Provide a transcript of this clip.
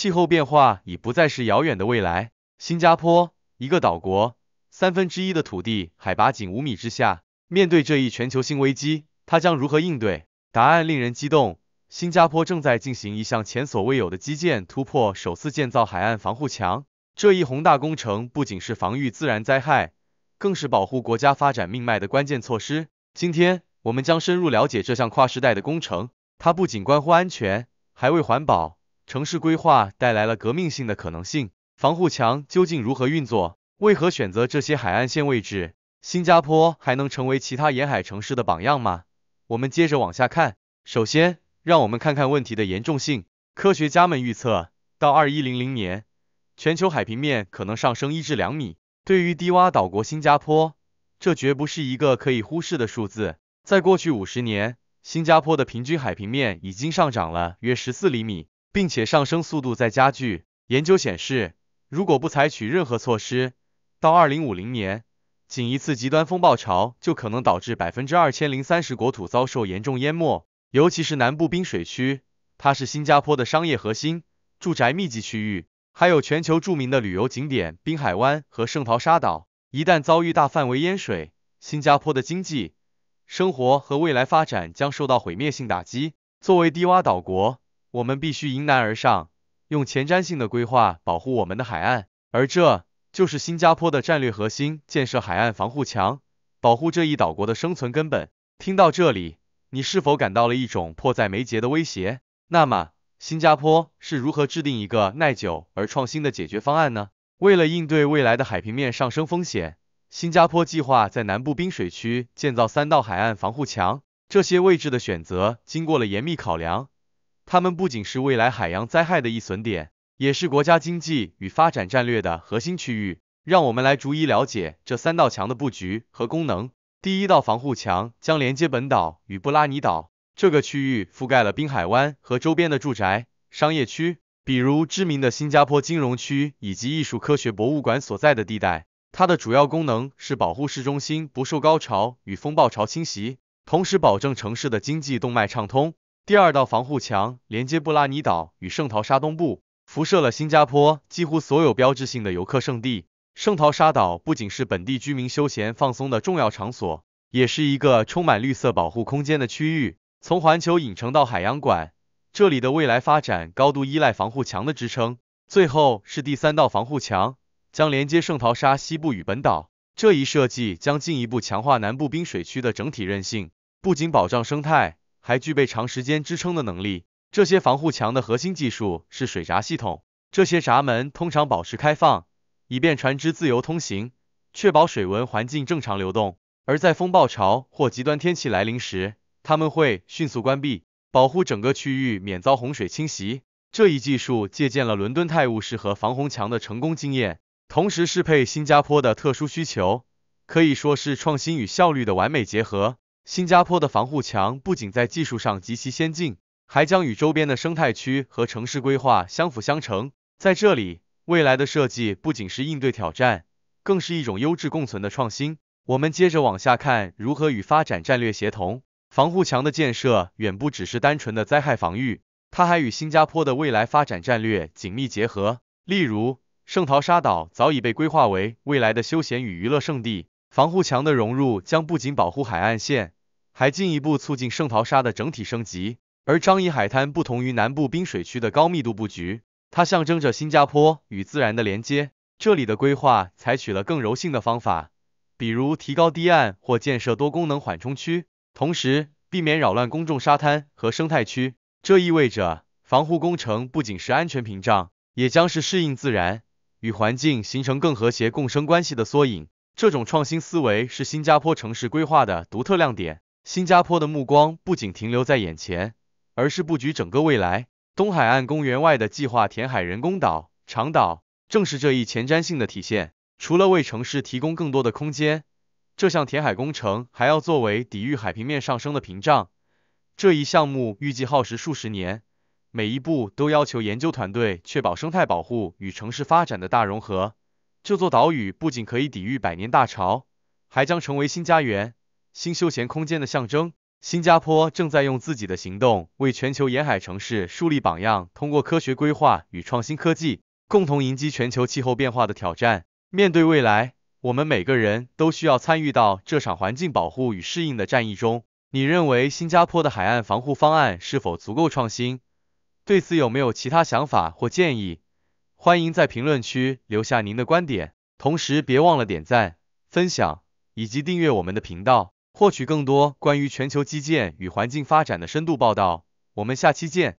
气候变化已不再是遥远的未来。新加坡，一个岛国，三分之一的土地海拔仅五米之下，面对这一全球性危机，它将如何应对？答案令人激动。新加坡正在进行一项前所未有的基建突破，首次建造海岸防护墙。这一宏大工程不仅是防御自然灾害，更是保护国家发展命脉的关键措施。今天，我们将深入了解这项跨时代的工程。它不仅关乎安全，还为环保。城市规划带来了革命性的可能性。防护墙究竟如何运作？为何选择这些海岸线位置？新加坡还能成为其他沿海城市的榜样吗？我们接着往下看。首先，让我们看看问题的严重性。科学家们预测，到二一零零年，全球海平面可能上升一至两米。对于低洼岛国新加坡，这绝不是一个可以忽视的数字。在过去五十年，新加坡的平均海平面已经上涨了约十四厘米。并且上升速度在加剧。研究显示，如果不采取任何措施，到2050年，仅一次极端风暴潮就可能导致2030%国土遭受严重淹没，尤其是南部滨水区，它是新加坡的商业核心、住宅密集区域，还有全球著名的旅游景点滨海湾和圣淘沙岛。一旦遭遇大范围淹水，新加坡的经济、生活和未来发展将受到毁灭性打击。作为低洼岛国，我们必须迎难而上，用前瞻性的规划保护我们的海岸，而这就是新加坡的战略核心——建设海岸防护墙，保护这一岛国的生存根本。听到这里，你是否感到了一种迫在眉睫的威胁？那么，新加坡是如何制定一个耐久而创新的解决方案呢？为了应对未来的海平面上升风险，新加坡计划在南部滨水区建造三道海岸防护墙，这些位置的选择经过了严密考量。它们不仅是未来海洋灾害的易损点，也是国家经济与发展战略的核心区域。让我们来逐一了解这三道墙的布局和功能。第一道防护墙将连接本岛与布拉尼岛，这个区域覆盖了滨海湾和周边的住宅、商业区，比如知名的新加坡金融区以及艺术科学博物馆所在的地带。它的主要功能是保护市中心不受高潮与风暴潮侵袭，同时保证城市的经济动脉畅通。第二道防护墙连接布拉尼岛与圣淘沙东部，辐射了新加坡几乎所有标志性的游客胜地。圣淘沙岛不仅是本地居民休闲放松的重要场所，也是一个充满绿色保护空间的区域。从环球影城到海洋馆，这里的未来发展高度依赖防护墙的支撑。最后是第三道防护墙，将连接圣淘沙西部与本岛。这一设计将进一步强化南部滨水区的整体韧性，不仅保障生态。还具备长时间支撑的能力。这些防护墙的核心技术是水闸系统，这些闸门通常保持开放，以便船只自由通行，确保水文环境正常流动。而在风暴潮或极端天气来临时，他们会迅速关闭，保护整个区域免遭洪水侵袭。这一技术借鉴了伦敦泰晤士河防洪墙的成功经验，同时适配新加坡的特殊需求，可以说是创新与效率的完美结合。新加坡的防护墙不仅在技术上极其先进，还将与周边的生态区和城市规划相辅相成。在这里，未来的设计不仅是应对挑战，更是一种优质共存的创新。我们接着往下看，如何与发展战略协同。防护墙的建设远不只是单纯的灾害防御，它还与新加坡的未来发展战略紧密结合。例如，圣淘沙岛早已被规划为未来的休闲与娱乐胜地，防护墙的融入将不仅保护海岸线。还进一步促进圣淘沙的整体升级。而樟宜海滩不同于南部滨水区的高密度布局，它象征着新加坡与自然的连接。这里的规划采取了更柔性的方法，比如提高堤岸或建设多功能缓冲区，同时避免扰乱公众沙滩和生态区。这意味着防护工程不仅是安全屏障，也将是适应自然与环境形成更和谐共生关系的缩影。这种创新思维是新加坡城市规划的独特亮点。新加坡的目光不仅停留在眼前，而是布局整个未来。东海岸公园外的计划填海人工岛长岛，正是这一前瞻性的体现。除了为城市提供更多的空间，这项填海工程还要作为抵御海平面上升的屏障。这一项目预计耗时数十年，每一步都要求研究团队确保生态保护与城市发展的大融合。这座岛屿不仅可以抵御百年大潮，还将成为新家园。新休闲空间的象征，新加坡正在用自己的行动为全球沿海城市树立榜样。通过科学规划与创新科技，共同迎击全球气候变化的挑战。面对未来，我们每个人都需要参与到这场环境保护与适应的战役中。你认为新加坡的海岸防护方案是否足够创新？对此有没有其他想法或建议？欢迎在评论区留下您的观点，同时别忘了点赞、分享以及订阅我们的频道。获取更多关于全球基建与环境发展的深度报道，我们下期见。